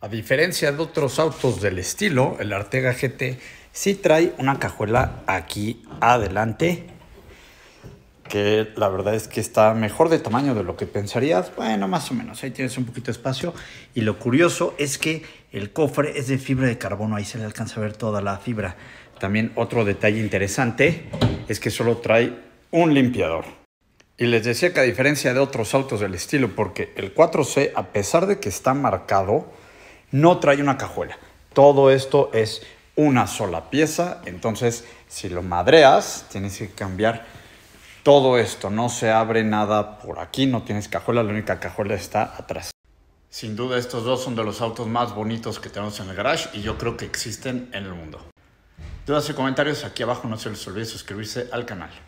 A diferencia de otros autos del estilo, el Artega GT sí trae una cajuela aquí adelante que la verdad es que está mejor de tamaño de lo que pensarías. Bueno, más o menos, ahí tienes un poquito de espacio. Y lo curioso es que el cofre es de fibra de carbono, ahí se le alcanza a ver toda la fibra. También otro detalle interesante es que solo trae un limpiador. Y les decía que a diferencia de otros autos del estilo, porque el 4C, a pesar de que está marcado, no trae una cajuela. Todo esto es una sola pieza. Entonces, si lo madreas, tienes que cambiar todo esto. No se abre nada por aquí, no tienes cajuela, la única cajuela está atrás. Sin duda estos dos son de los autos más bonitos que tenemos en el garage y yo creo que existen en el mundo. Dudas y comentarios aquí abajo, no se les olvide suscribirse al canal.